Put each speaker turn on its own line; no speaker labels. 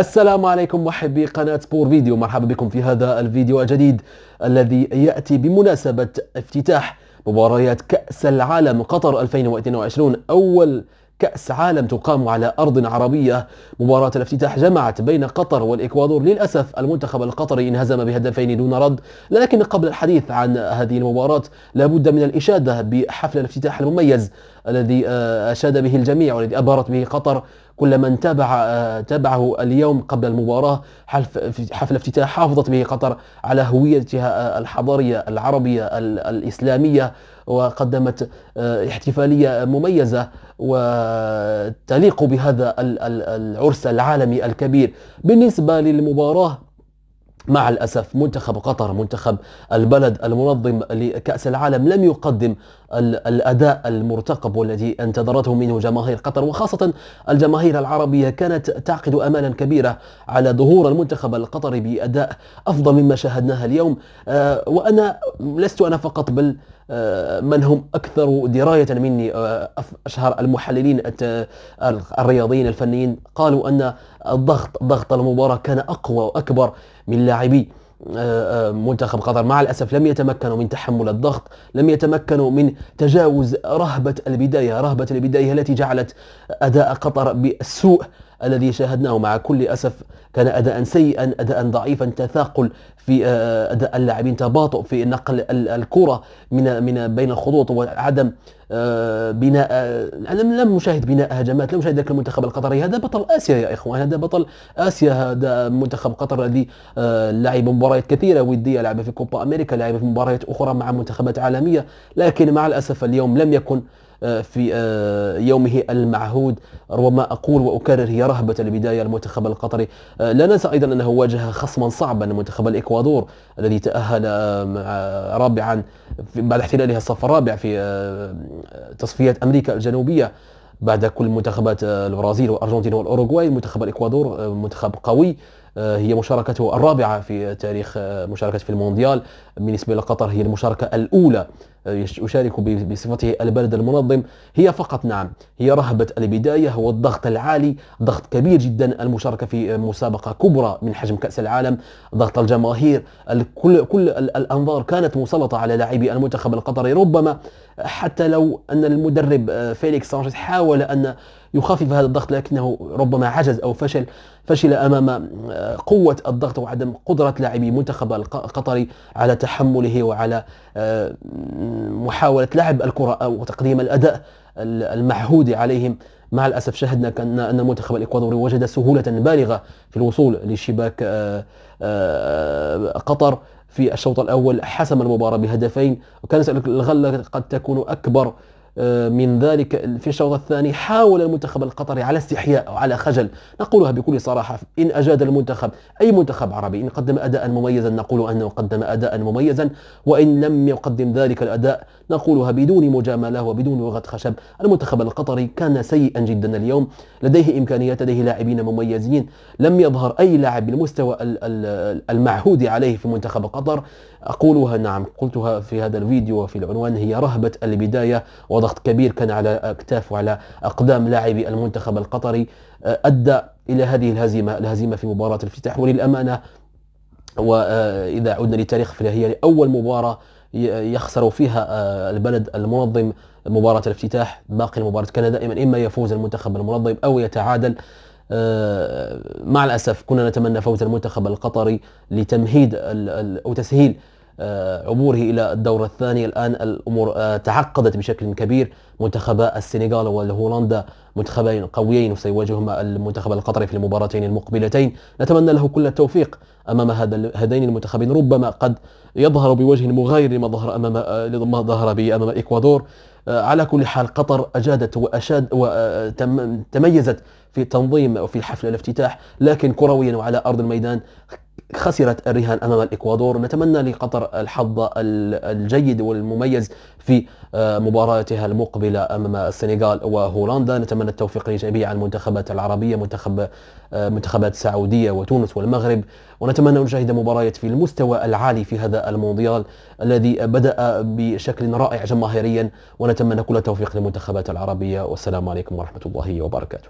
السلام عليكم محبي قناة سبور فيديو مرحبا بكم في هذا الفيديو الجديد الذي يأتي بمناسبة افتتاح مباريات كأس العالم قطر 2022 أول كأس عالم تقام على أرض عربية مباراة الافتتاح جمعت بين قطر والإكوادور للأسف المنتخب القطري انهزم بهدفين دون رد لكن قبل الحديث عن هذه المباراة لابد من الإشادة بحفل الافتتاح المميز الذي آه، أشاد به الجميع والذي أبهرت به قطر كل من تابع تابعه اليوم قبل المباراة حفل افتتاح حافظت به قطر على هويتها الحضارية العربية الإسلامية وقدمت آه، احتفالية مميزة وتليق بهذا العرس العالمي الكبير بالنسبة للمباراة مع الأسف منتخب قطر منتخب البلد المنظم لكأس العالم لم يقدم الأداء المرتقب والذي انتظرته منه جماهير قطر وخاصة الجماهير العربية كانت تعقد أمالا كبيرة على ظهور المنتخب القطري بأداء أفضل مما شاهدناها اليوم آه، وأنا لست أنا فقط بل آه، من هم أكثر دراية مني آه، أشهر المحللين الرياضيين الفنيين قالوا أن الضغط ضغط المباراة كان أقوى وأكبر من لاعبي آه، آه، منتخب قطر مع الأسف لم يتمكنوا من تحمل الضغط لم يتمكنوا من تجاوز رهبة البداية رهبة البداية التي جعلت أداء قطر بالسوء الذي شاهدناه مع كل أسف كان أداء سيئا أداء ضعيفا تثاقل في آه، أداء اللاعبين تباطؤ في نقل الكرة من من بين الخطوط وعدم آه، بناء آه، انا لم نشاهد بناء هجمات لم نشاهد ذاك المنتخب القطري هذا بطل اسيا يا اخوان هذا بطل اسيا هذا منتخب قطر الذي آه، لعب مباريات كثيره وديه لعب في كوبا امريكا لعب في مباريات اخرى مع منتخبات عالميه لكن مع الاسف اليوم لم يكن في يومه المعهود ربما أقول وأكرر هي رهبة البداية المنتخب القطري لا ننسى أيضا أنه واجه خصما صعبا منتخب الإكوادور الذي تأهل رابعا بعد احتلالها الصف الرابع في تصفيات امريكا الجنوبيه بعد كل منتخبات البرازيل والارجنتين والاوروغواي منتخب الاكوادور منتخب قوي آه، هي مشاركته الرابعه في تاريخ آه، مشاركته في المونديال بالنسبه لقطر هي المشاركه الاولى آه، يشارك بصفته البلد المنظم هي فقط نعم هي رهبة البداية هو الضغط العالي ضغط كبير جدا المشاركة في مسابقة كبرى من حجم كأس العالم ضغط الجماهير كل الأنظار كانت مسلطة على لاعبي المنتخب القطري ربما حتى لو أن المدرب آه، فيليكس سانشيز حاول أن يخفف هذا الضغط لكنه ربما عجز أو فشل فشل أمام آه، قوة الضغط وعدم قدرة لاعبي منتخب القطري على تحمله وعلى آه، محاولة لعب الكرة وتقديم الأداء المعهود عليهم مع الأسف شهدنا أن المنتخب الإكوادوري وجد سهولة بالغة في الوصول لشباك قطر في الشوط الأول حسم المباراة بهدفين وكان سألك الغلة قد تكون أكبر آه، من ذلك في الشوط الثاني حاول المنتخب القطري على استحياء وعلى خجل نقولها بكل صراحة إن أجاد المنتخب أي منتخب عربي إن قدم أداء مميزا نقول أنه قدم أداء مميزا وإن لم يقدم ذلك الأداء نقولها بدون مجاملة وبدون لغة خشب المنتخب القطري كان سيئا جدا اليوم لديه إمكانيات لديه لاعبين مميزين لم يظهر أي لاعب بالمستوى المعهود عليه في منتخب قطر أقولها نعم قلتها في هذا الفيديو وفي العنوان هي رهبة البداية وضع ضغط كبير كان على أكتاف وعلى أقدام لاعبي المنتخب القطري آه، أدى إلى هذه الهزيمة الهزيمة في مباراة الافتتاح وللأمانة وإذا عدنا للتاريخ فهي أول مباراة يخسر فيها آه، البلد المنظم مباراة الافتتاح باقي المباراة كان دائما إما يفوز المنتخب المنظم أو يتعادل آه، مع الأسف كنا نتمنى فوز المنتخب القطري لتمهيد أو تسهيل آه، عبوره إلى الدور الثاني الآن الأمور آه، تعقدت بشكل كبير منتخبا السنغال والهولندا منتخبين قويين وسيواجههما المنتخب القطري في المباراتين المقبلتين نتمنى له كل التوفيق أمام هذا هذين المنتخبين ربما قد يظهر بوجه مغاير لما ظهر أمام آه، لما ظهر به أمام الاكوادور على كل حال قطر أجادت وأشاد وتميزت في التنظيم وفي الحفل الافتتاح لكن كرويا وعلى أرض الميدان خسرت الرهان امام الاكوادور نتمنى لقطر الحظ الجيد والمميز في آه، مباراتها المقبله امام السنغال وهولندا نتمنى التوفيق لجميع المنتخبات العربيه منتخب آه، منتخبات السعوديه وتونس والمغرب ونتمنى ان نشاهد مباريات في المستوى العالي في هذا المونديال الذي بدا بشكل رائع جماهيريا ونتمنى كل التوفيق للمنتخبات العربيه والسلام عليكم ورحمه الله وبركاته